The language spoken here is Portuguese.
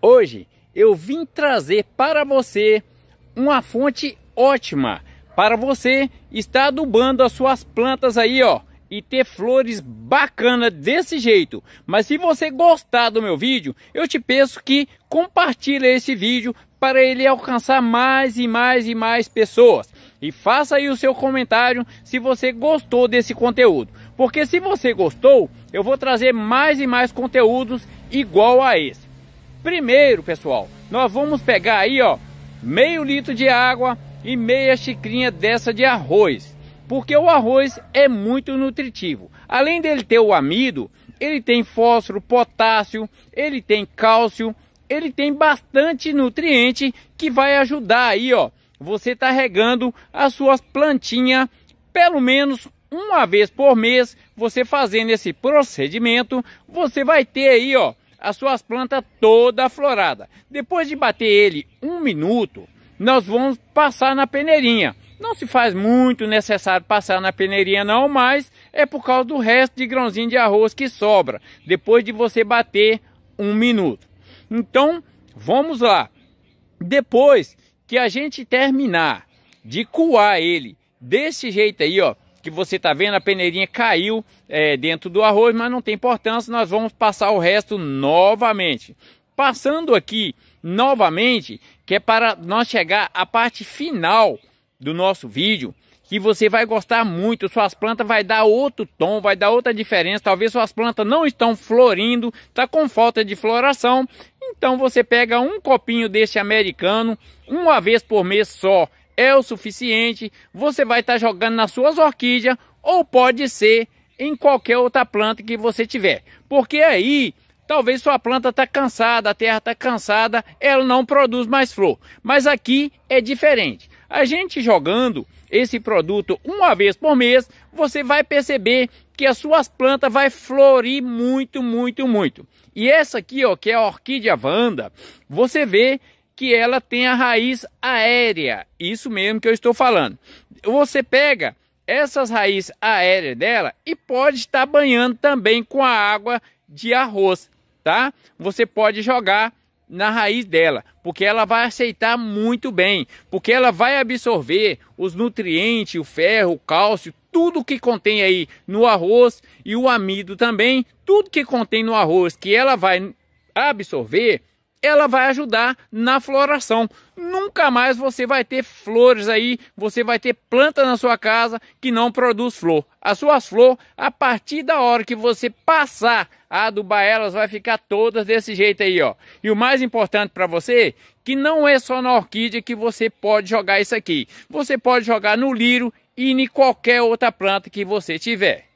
Hoje eu vim trazer para você uma fonte ótima para você estar adubando as suas plantas aí, ó, e ter flores bacana desse jeito. Mas se você gostar do meu vídeo, eu te peço que compartilhe esse vídeo para ele alcançar mais e mais e mais pessoas. E faça aí o seu comentário se você gostou desse conteúdo. Porque se você gostou, eu vou trazer mais e mais conteúdos igual a esse. Primeiro, pessoal, nós vamos pegar aí, ó, meio litro de água e meia xicrinha dessa de arroz. Porque o arroz é muito nutritivo. Além dele ter o amido, ele tem fósforo, potássio, ele tem cálcio, ele tem bastante nutriente que vai ajudar aí, ó. Você tá regando as suas plantinhas pelo menos uma vez por mês. Você fazendo esse procedimento, você vai ter aí, ó, as suas plantas toda aflorada. Depois de bater ele um minuto, nós vamos passar na peneirinha. Não se faz muito necessário passar na peneirinha não, mas é por causa do resto de grãozinho de arroz que sobra, depois de você bater um minuto. Então, vamos lá. Depois que a gente terminar de coar ele desse jeito aí, ó, que você está vendo, a peneirinha caiu é, dentro do arroz, mas não tem importância, nós vamos passar o resto novamente. Passando aqui novamente, que é para nós chegar à parte final do nosso vídeo, que você vai gostar muito, suas plantas vai dar outro tom, vai dar outra diferença, talvez suas plantas não estão florindo, está com falta de floração, então você pega um copinho desse americano, uma vez por mês só, é o suficiente, você vai estar tá jogando nas suas orquídeas ou pode ser em qualquer outra planta que você tiver. Porque aí, talvez sua planta está cansada, a terra está cansada, ela não produz mais flor. Mas aqui é diferente. A gente jogando esse produto uma vez por mês, você vai perceber que as suas plantas vai florir muito, muito, muito. E essa aqui, ó, que é a orquídea vanda, você vê que ela tem a raiz aérea. Isso mesmo que eu estou falando. Você pega essas raízes aéreas dela e pode estar banhando também com a água de arroz, tá? Você pode jogar na raiz dela, porque ela vai aceitar muito bem, porque ela vai absorver os nutrientes, o ferro, o cálcio, tudo que contém aí no arroz e o amido também, tudo que contém no arroz que ela vai absorver, ela vai ajudar na floração. Nunca mais você vai ter flores aí, você vai ter planta na sua casa que não produz flor. As suas flores, a partir da hora que você passar a adubar elas, vai ficar todas desse jeito aí, ó. E o mais importante para você, que não é só na orquídea que você pode jogar isso aqui. Você pode jogar no liro e em qualquer outra planta que você tiver.